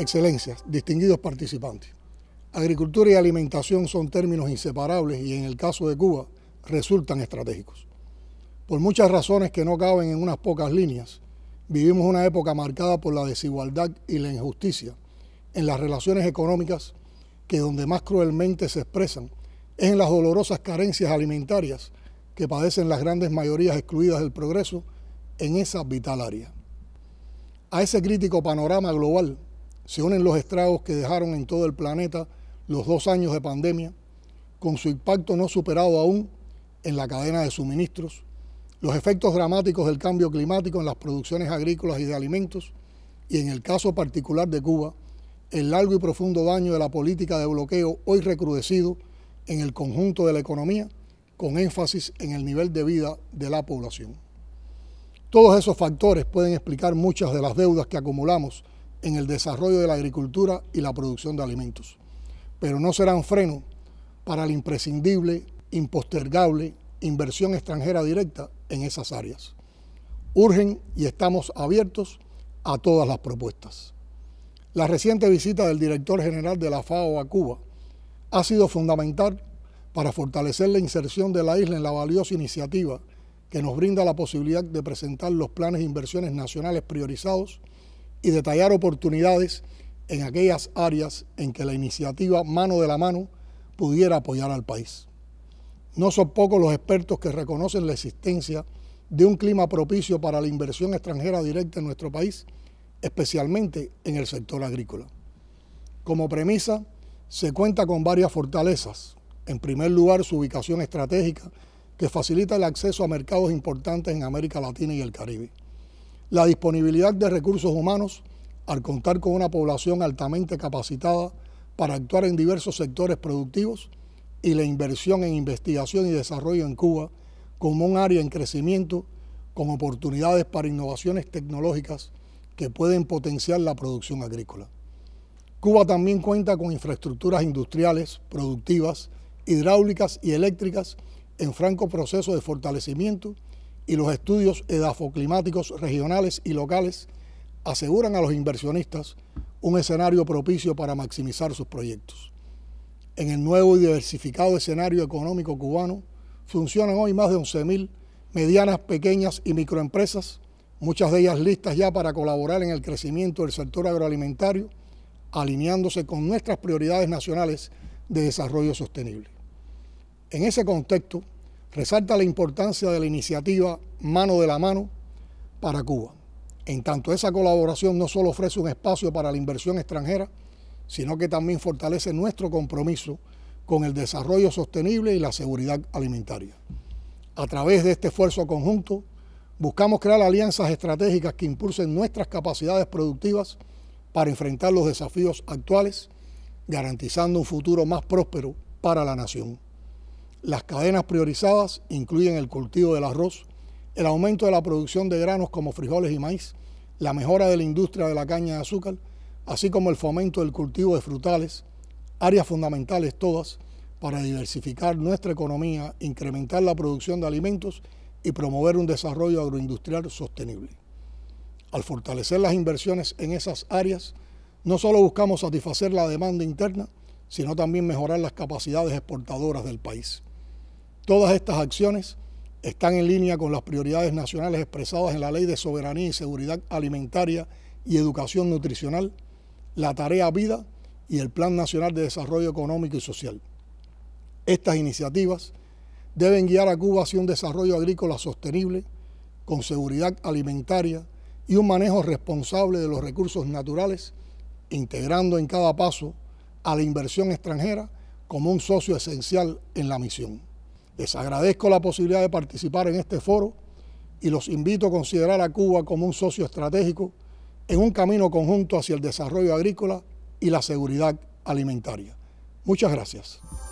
Excelencias, distinguidos participantes. Agricultura y alimentación son términos inseparables y en el caso de Cuba resultan estratégicos. Por muchas razones que no caben en unas pocas líneas, vivimos una época marcada por la desigualdad y la injusticia en las relaciones económicas que donde más cruelmente se expresan es en las dolorosas carencias alimentarias que padecen las grandes mayorías excluidas del progreso en esa vital área. A ese crítico panorama global se unen los estragos que dejaron en todo el planeta los dos años de pandemia, con su impacto no superado aún en la cadena de suministros, los efectos dramáticos del cambio climático en las producciones agrícolas y de alimentos, y en el caso particular de Cuba, el largo y profundo daño de la política de bloqueo hoy recrudecido en el conjunto de la economía, con énfasis en el nivel de vida de la población. Todos esos factores pueden explicar muchas de las deudas que acumulamos en el desarrollo de la agricultura y la producción de alimentos, pero no serán freno para la imprescindible, impostergable inversión extranjera directa en esas áreas. Urgen y estamos abiertos a todas las propuestas. La reciente visita del director general de la FAO a Cuba ha sido fundamental para fortalecer la inserción de la isla en la valiosa iniciativa que nos brinda la posibilidad de presentar los planes de inversiones nacionales priorizados y detallar oportunidades en aquellas áreas en que la iniciativa mano de la mano pudiera apoyar al país. No son pocos los expertos que reconocen la existencia de un clima propicio para la inversión extranjera directa en nuestro país, especialmente en el sector agrícola. Como premisa, se cuenta con varias fortalezas. En primer lugar, su ubicación estratégica, que facilita el acceso a mercados importantes en América Latina y el Caribe. La disponibilidad de recursos humanos al contar con una población altamente capacitada para actuar en diversos sectores productivos y la inversión en investigación y desarrollo en Cuba como un área en crecimiento con oportunidades para innovaciones tecnológicas que pueden potenciar la producción agrícola. Cuba también cuenta con infraestructuras industriales, productivas, hidráulicas y eléctricas en franco proceso de fortalecimiento y los estudios edafoclimáticos regionales y locales aseguran a los inversionistas un escenario propicio para maximizar sus proyectos. En el nuevo y diversificado escenario económico cubano funcionan hoy más de 11.000 medianas, pequeñas y microempresas, muchas de ellas listas ya para colaborar en el crecimiento del sector agroalimentario, alineándose con nuestras prioridades nacionales de desarrollo sostenible. En ese contexto, resalta la importancia de la iniciativa Mano de la Mano para Cuba. En tanto, esa colaboración no solo ofrece un espacio para la inversión extranjera, sino que también fortalece nuestro compromiso con el desarrollo sostenible y la seguridad alimentaria. A través de este esfuerzo conjunto, buscamos crear alianzas estratégicas que impulsen nuestras capacidades productivas para enfrentar los desafíos actuales, garantizando un futuro más próspero para la nación. Las cadenas priorizadas incluyen el cultivo del arroz, el aumento de la producción de granos como frijoles y maíz, la mejora de la industria de la caña de azúcar, así como el fomento del cultivo de frutales, áreas fundamentales todas para diversificar nuestra economía, incrementar la producción de alimentos y promover un desarrollo agroindustrial sostenible. Al fortalecer las inversiones en esas áreas, no solo buscamos satisfacer la demanda interna, sino también mejorar las capacidades exportadoras del país. Todas estas acciones están en línea con las prioridades nacionales expresadas en la Ley de Soberanía y Seguridad Alimentaria y Educación Nutricional, la Tarea Vida y el Plan Nacional de Desarrollo Económico y Social. Estas iniciativas deben guiar a Cuba hacia un desarrollo agrícola sostenible, con seguridad alimentaria y un manejo responsable de los recursos naturales, integrando en cada paso a la inversión extranjera como un socio esencial en la misión. Les agradezco la posibilidad de participar en este foro y los invito a considerar a Cuba como un socio estratégico en un camino conjunto hacia el desarrollo agrícola y la seguridad alimentaria. Muchas gracias.